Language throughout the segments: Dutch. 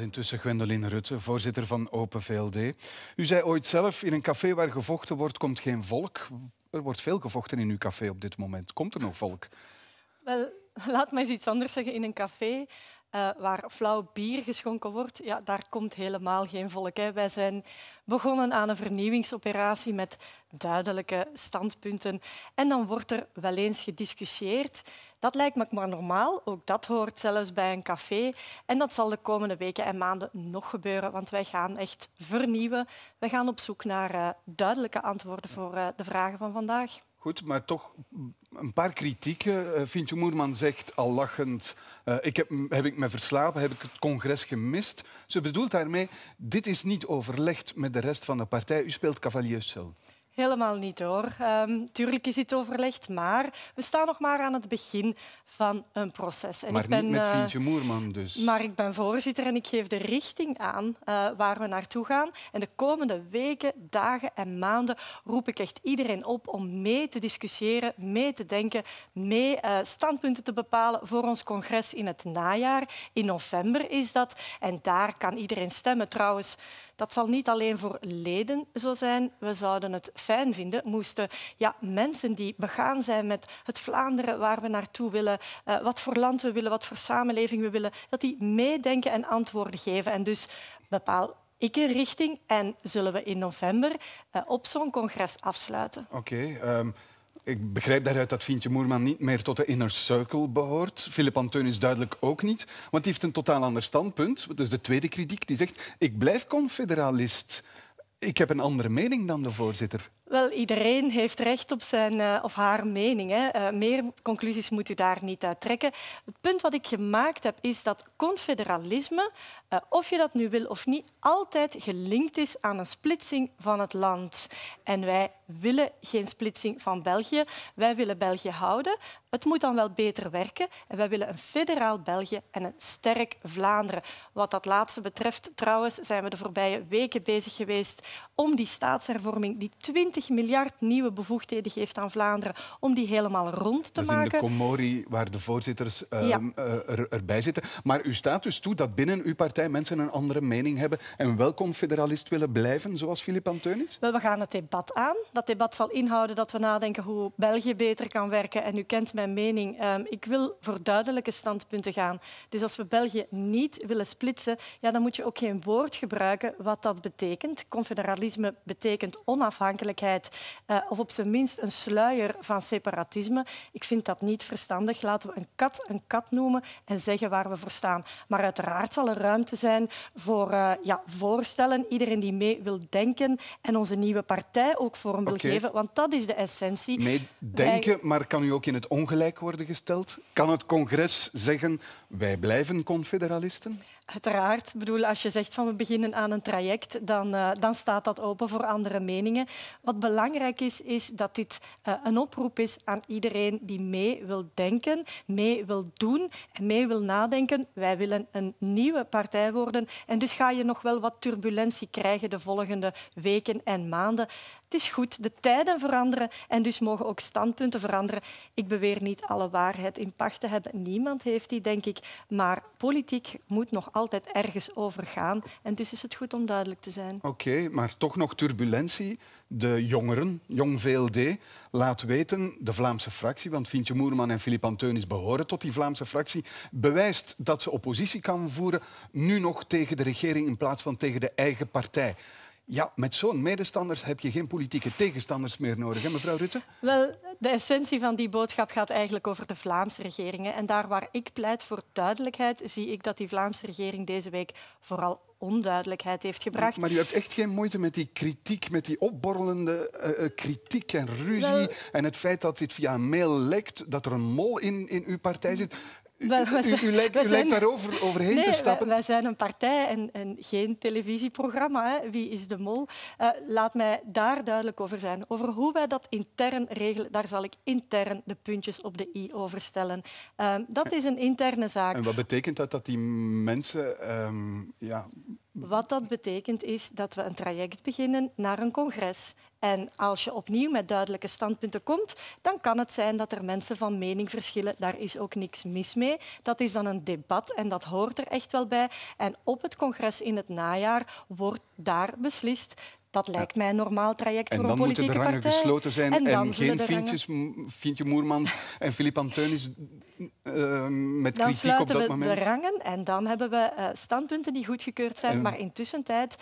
intussen Gwendoline Rutte, voorzitter van Open VLD. U zei ooit zelf, in een café waar gevochten wordt, komt geen volk. Er wordt veel gevochten in uw café op dit moment. Komt er nog volk? Wel, laat mij eens iets anders zeggen. In een café eh, waar flauw bier geschonken wordt, ja, daar komt helemaal geen volk. Hè. Wij zijn begonnen aan een vernieuwingsoperatie met duidelijke standpunten. En dan wordt er wel eens gediscussieerd. Dat lijkt me maar normaal. Ook dat hoort zelfs bij een café. En dat zal de komende weken en maanden nog gebeuren, want wij gaan echt vernieuwen. We gaan op zoek naar eh, duidelijke antwoorden voor eh, de vragen van vandaag. Goed, maar toch een paar kritieken. Eh, Fintje Moerman zegt al lachend... Eh, ik heb, heb ik me verslapen? Heb ik het congres gemist? Ze bedoelt daarmee... Dit is niet overlegd met de rest van de partij. U speelt zelf. Helemaal niet hoor. Ehm, tuurlijk is het overlegd, maar we staan nog maar aan het begin van een proces. En maar ik ben, niet met Fientje eh, Moerman dus. Maar ik ben voorzitter en ik geef de richting aan eh, waar we naartoe gaan. En de komende weken, dagen en maanden roep ik echt iedereen op om mee te discussiëren, mee te denken, mee eh, standpunten te bepalen voor ons congres in het najaar. In november is dat. En daar kan iedereen stemmen. Trouwens, dat zal niet alleen voor leden zo zijn. We zouden het fijn vinden moesten ja, mensen die begaan zijn met het Vlaanderen waar we naartoe willen, eh, wat voor land we willen, wat voor samenleving we willen, dat die meedenken en antwoorden geven. En dus bepaal ik een richting en zullen we in november eh, op zo'n congres afsluiten. Oké. Ehm, ik begrijp daaruit dat Vintje Moerman niet meer tot de inner circle behoort. Philip Anteunis duidelijk ook niet, want die heeft een totaal ander standpunt. Dus de tweede kritiek die zegt, ik blijf confederalist. Ik heb een andere mening dan de voorzitter. Wel, iedereen heeft recht op zijn eh, of haar mening. Hè. Eh, meer conclusies moet u daar niet uit trekken. Het punt wat ik gemaakt heb is dat confederalisme eh, of je dat nu wil of niet, altijd gelinkt is aan een splitsing van het land. En wij willen geen splitsing van België. Wij willen België houden. Het moet dan wel beter werken. En wij willen een federaal België en een sterk Vlaanderen. Wat dat laatste betreft, trouwens, zijn we de voorbije weken bezig geweest om die staatshervorming, die 20 miljard nieuwe bevoegdheden geeft aan Vlaanderen, om die helemaal rond te maken. Dat is in de Comori waar de voorzitters ehm, eh, erbij zitten. Maar u staat dus toe dat binnen uw partij mensen een andere mening hebben en wel confederalist willen blijven, zoals Filip Anteunis? Wel, we gaan het debat aan. Dat debat zal inhouden dat we nadenken hoe België beter kan werken. En u kent mijn mening. Ehm, ik wil voor duidelijke standpunten gaan. Dus als we België niet willen splitsen, ja, dan moet je ook geen woord gebruiken wat dat betekent. Confederalisme betekent onafhankelijkheid eh, of op zijn minst een sluier van separatisme. Ik vind dat niet verstandig. Laten we een kat een kat noemen en zeggen waar we voor staan. Maar uiteraard zal er ruimte te zijn voor eh, ja, voorstellen. Iedereen die mee wil denken en onze nieuwe partij ook vorm wil geven. Want dat is de essentie. Meedenken, maar kan u ook in het ongelijk worden gesteld? Kan het congres zeggen, wij blijven confederalisten? Uiteraard. bedoel, als je zegt van we beginnen aan een traject, dan, eh, dan staat dat open voor andere meningen. Wat belangrijk is, is dat dit eh, een oproep is aan iedereen die mee wil denken, mee wil doen en mee wil nadenken. Wij willen een nieuwe partij worden. En dus ga je nog wel wat turbulentie krijgen de volgende weken en maanden. Het is goed, de tijden veranderen en dus mogen ook standpunten veranderen. Ik beweer niet alle waarheid in pacht te hebben. Niemand heeft die, denk ik. Maar politiek moet nog altijd ergens over gaan. En dus is het goed om duidelijk te zijn. Oké, maar toch nog turbulentie. De jongeren, Jong VLD, laat weten, de Vlaamse fractie, want Vintje Moerman en Filip Anteunis behoren tot die Vlaamse fractie, bewijst dat ze oppositie kan voeren, nu nog tegen de regering in plaats van tegen de eigen partij. Ja, met zo'n medestanders heb je geen politieke tegenstanders meer nodig, hè, mevrouw Rutte? Wel, de essentie van die boodschap gaat eigenlijk over de Vlaamse regeringen. En daar waar ik pleit voor duidelijkheid, zie ik dat die Vlaamse regering deze week vooral onduidelijkheid heeft gebracht. Maar u hebt echt geen moeite met die kritiek, met die opborrelende eh, eh, kritiek en ruzie en het feit dat dit via een mail lekt, dat er een mol in, in uw partij zit. U, lijkt, u daarover overheen te stappen. Wij, zijn een partij en, en geen televisieprogramma. Hè. Wie is de mol? Eh, laat mij daar duidelijk over zijn. Over hoe wij dat intern regelen, daar zal ik intern de puntjes op de i over stellen. Ehm, dat is een interne zaak. En wat betekent dat dat die mensen ehm, ja, wat dat betekent is dat we een traject beginnen naar een congres. En als je opnieuw met duidelijke standpunten komt, dan kan het zijn dat er mensen van mening verschillen. Daar is ook niks mis mee. Dat is dan een debat en dat hoort er echt wel bij. En op het congres in het najaar wordt daar beslist dat lijkt mij een normaal traject voor een politieke partij. En dan moeten de rangen gesloten zijn en, geen Fientjes, Fientje Moermans en Filip Anteunis eh, met kritiek op dat moment. Dan sluiten de rangen en dan hebben we eh, standpunten die goedgekeurd zijn. maar intussen tijd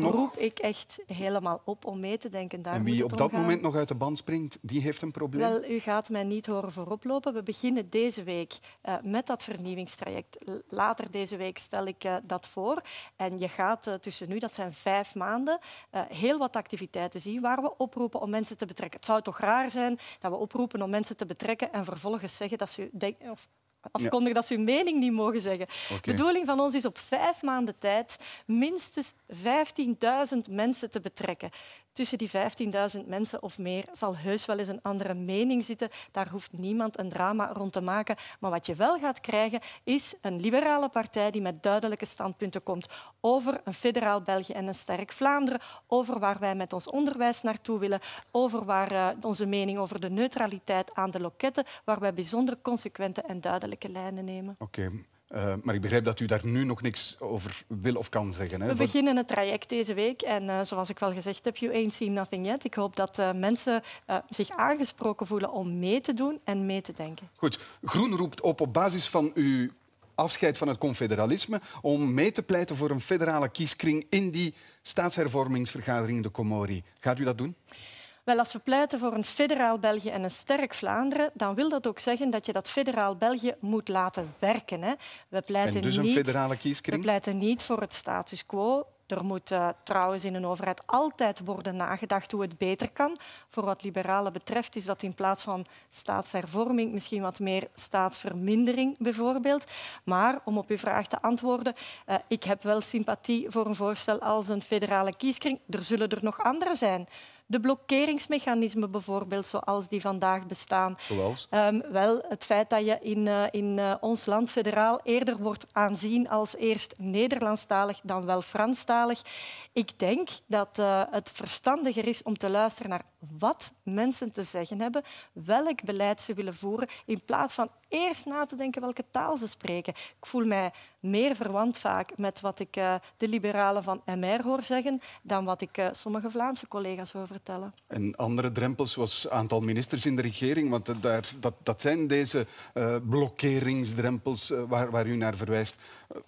roep ik echt helemaal op om mee te denken. Daar en wie op dat moment nog uit de band springt, die heeft een probleem. Wel, u gaat mij niet horen vooroplopen. We beginnen deze week eh, met dat vernieuwingstraject. Later deze week stel ik dat voor. En je gaat tussen nu, dat zijn vijf maanden, heel wat activiteiten zien waar we oproepen om mensen te betrekken. Het zou toch raar zijn dat we oproepen om mensen te betrekken en vervolgens zeggen dat ze of afkondigen dat ze hun mening niet mogen zeggen. De bedoeling van ons is op vijf maanden tijd minstens 15.000 mensen te betrekken tussen die 15.000 mensen of meer zal heus wel eens een andere mening zitten. Daar hoeft niemand een drama rond te maken. Maar wat je wel gaat krijgen, is een liberale partij die met duidelijke standpunten komt over een federaal België en een sterk Vlaanderen, over waar wij met ons onderwijs naartoe willen, over waar, eh, onze mening over de neutraliteit aan de loketten, waar wij bijzonder consequente en duidelijke lijnen nemen. Oké. Eh, maar ik begrijp dat u daar nu nog niks over wil of kan zeggen. Hè? We beginnen het traject deze week. En eh, zoals ik wel gezegd heb, you ain't seen nothing yet. Ik hoop dat eh, mensen zich aangesproken voelen om mee te doen en mee te denken. Goed. Groen roept op op basis van uw afscheid van het confederalisme om mee te pleiten voor een federale kieskring in die staatshervormingsvergadering de Comori. Gaat u dat doen? Wel, als we pleiten voor een federaal België en een sterk Vlaanderen, dan wil dat ook zeggen dat je dat federaal België moet laten werken. Hè. We pleiten dus een niet, federale kieskring? We pleiten niet voor het status quo. Er moet eh, trouwens in een overheid altijd worden nagedacht hoe het beter kan. Voor wat liberalen betreft is dat in plaats van staatshervorming misschien wat meer staatsvermindering bijvoorbeeld. Maar om op uw vraag te antwoorden, uh, ik heb wel sympathie voor een voorstel als een federale kieskring. Er zullen er nog andere zijn de blokkeringsmechanismen bijvoorbeeld, zoals die vandaag bestaan. Zoals? Ehm, wel, het feit dat je in, eh, in eh, ons land federaal eerder wordt aanzien als eerst Nederlandstalig dan wel Franstalig. Ik denk dat eh, het verstandiger is om te luisteren naar wat mensen te zeggen hebben, welk beleid ze willen voeren, in plaats van eerst na te denken welke taal ze spreken. Ik voel mij meer verwant vaak met wat ik eh, de liberalen van MR hoor zeggen dan wat ik eh, sommige Vlaamse collega's hoor vertellen. En andere drempels zoals aantal ministers in de regering, want eh, daar, dat, dat zijn deze blokkeringsdrempels waar, waar u naar verwijst.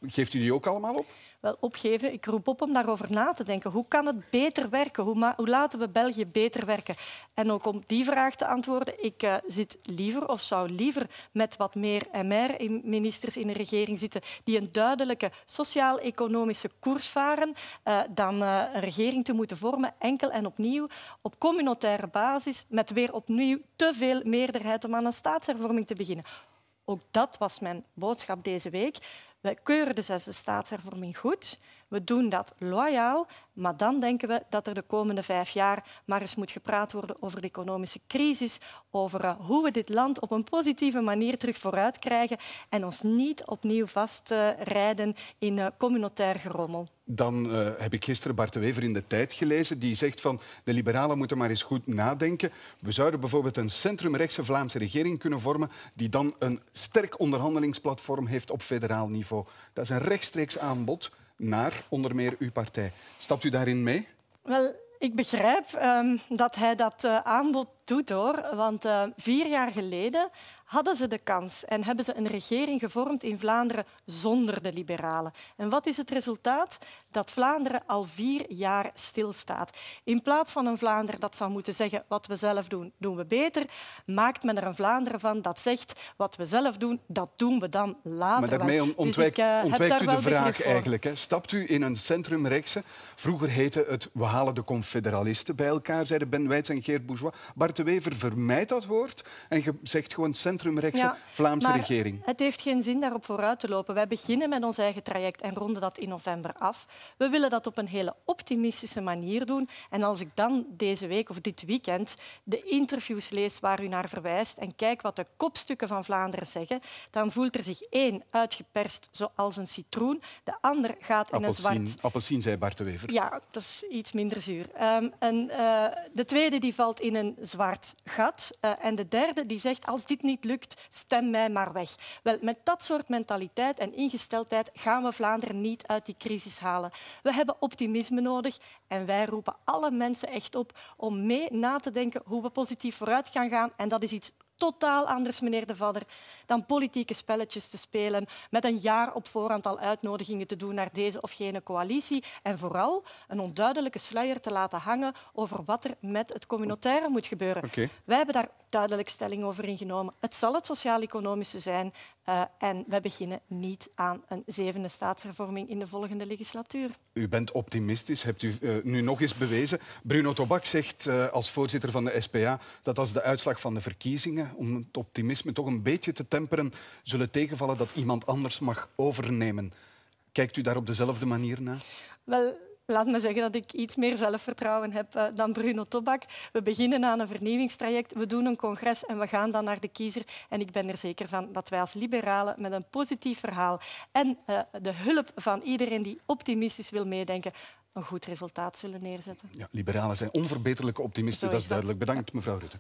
geeft u die ook allemaal op? Wel, opgeven. Ik roep op om daarover na te denken. Hoe kan het beter werken? Hoe, hoe laten we België beter werken? En ook om die vraag te antwoorden, ik eh, zit liever of zou liever met wat meer MR-ministers in de regering zitten die een duidelijke sociaal-economische koers varen eh, dan eh, een regering te moeten vormen, enkel en opnieuw, op communautaire basis, met weer opnieuw te veel meerderheid om aan een staatshervorming te beginnen. Ook dat was mijn boodschap deze week. Wij keuren de zesde staatshervorming goed. We doen dat loyaal, maar dan denken we dat er de komende vijf jaar maar eens moet gepraat worden over de economische crisis, over eh, hoe we dit land op een positieve manier terug vooruit krijgen en ons niet opnieuw vastrijden eh, in eh, communautair gerommel. Dan heb ik gisteren Bart de Wever in de tijd gelezen. Die zegt van de liberalen moeten maar eens goed nadenken. We zouden bijvoorbeeld een centrumrechtse Vlaamse regering kunnen vormen die dan een sterk onderhandelingsplatform heeft op federaal niveau. Dat is een rechtstreeks aanbod naar onder meer uw partij. Stapt u daarin mee? Wel, ik begrijp ehm, dat hij dat eh, aanbod doet hoor. Want eh, vier jaar geleden hadden ze de kans en hebben ze een regering gevormd in Vlaanderen zonder de liberalen. En wat is het resultaat? Dat Vlaanderen al vier jaar stilstaat. In plaats van een Vlaanderen dat zou moeten zeggen wat we zelf doen, doen we beter, maakt men er een Vlaanderen van dat zegt wat we zelf doen, dat doen we dan later. Maar daarmee dus ontwijkt, eh, ontwijkt u de vraag eigenlijk. Hè? Stapt u in een centrumrechtse, vroeger heette het we halen de confederalisten bij elkaar, zeiden Ben Wijts en Geert Bourgeois, Bart de Wever vermijdt dat woord en je zegt gewoon centrumrechtse Vlaamse regering. Het heeft geen zin daarop vooruit te lopen. Wij beginnen met ons eigen traject en ronden dat in november af. We willen dat op een hele optimistische manier doen. En als ik dan deze week of dit weekend de interviews lees waar u naar verwijst en kijk wat de kopstukken van Vlaanderen zeggen, dan voelt er zich één uitgeperst zoals een citroen, de ander gaat in een zwart... Appelsien, zei Bart de Wever. Ja, dat is iets minder zuur. Ehm, en, eh, de tweede die valt in een zwart gat. Eh, en de derde die zegt, als dit niet lukt, stem mij maar weg. Wel, met dat soort mentaliteit en ingesteldheid gaan we Vlaanderen niet uit die crisis halen. We hebben optimisme nodig en wij roepen alle mensen echt op om mee na te denken hoe we positief vooruit gaan gaan. En dat is iets totaal anders, meneer De Vadder, dan politieke spelletjes te spelen met een jaar op voorhand al uitnodigingen te doen naar deze of gene coalitie en vooral een onduidelijke sluier te laten hangen over wat er met het communautaire moet gebeuren. Wij hebben daar duidelijk stelling over ingenomen. Het zal het sociaal-economische zijn eh, en we beginnen niet aan een zevende staatshervorming in de volgende legislatuur. U bent optimistisch, hebt u eh, nu nog eens bewezen. Bruno Tobak zegt eh, als voorzitter van de SPA dat als de uitslag van de verkiezingen om het optimisme toch een beetje te temperen, zullen tegenvallen dat iemand anders mag overnemen. Kijkt u daar op dezelfde manier naar? Wel, laat me zeggen dat ik iets meer zelfvertrouwen heb eh, dan Bruno Tobak. We beginnen aan een vernieuwingstraject, we doen een congres en we gaan dan naar de kiezer. En ik ben er zeker van dat wij als liberalen met een positief verhaal en eh, de hulp van iedereen die optimistisch wil meedenken, een goed resultaat zullen neerzetten. Ja, liberalen zijn onverbeterlijke optimisten, dat is duidelijk. Bedankt, mevrouw Rutte.